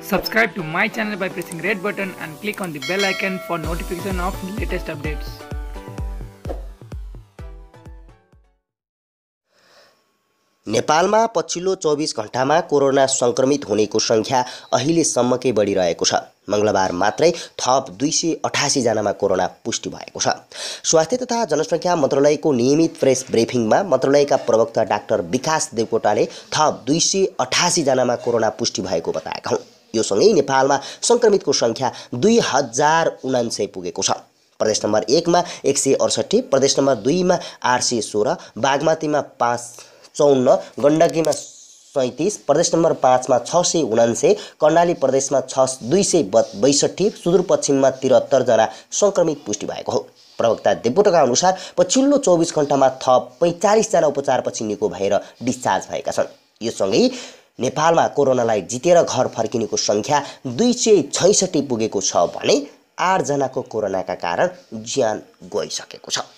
Subscribe to my channel by pressing red button and click on the bell icon for notification of latest updates. नेपालमा पछिल्लो चौबिस घन्टामा corona सङ्क्रमित हुनेको सङ्ख्या अहिलेसम्मकै बढिरहेको छ मङ्गलबार मात्रै थप दुई सय अठासीजनामा कोरोना पुष्टि भएको छ स्वास्थ्य तथा जनसङ्ख्या मन्त्रालयको नियमित प्रेस ब्रिफिङमा मन्त्रालयका प्रवक्ता डाक्टर विकास देवकोटाले थप दुई सय अठासीजनामा कोरोना पुष्टि भएको बताएका हुन् यो सँगै नेपालमा सङ्क्रमितको सङ्ख्या दुई हजार उनान्सय पुगेको छ प्रदेश नम्बर एकमा एक सय अडसट्ठी प्रदेश नम्बर दुईमा आठ सय सोह्र बागमतीमा पाँच चौन्न गण्डकीमा सैँतिस प्रदेश नम्बर पाँचमा छ सय उनान्सय कर्णाली प्रदेशमा छ दुई सय ब बैसठी सुदूरपश्चिममा त्रिहत्तरजना सङ्क्रमित पुष्टि भएको हो प्रवक्ता देवपोटका अनुसार पछिल्लो चौबिस घन्टामा थप पैँचालिसजना उपचारपछि निको भएर डिस्चार्ज भएका छन् यो सँगै नेपालमा कोरोनालाई जितेर घर फर्किनेको सङ्ख्या दुई सय छैसठी पुगेको छ भने आठजनाको कोरोनाका कारण ज्यान गइसकेको छ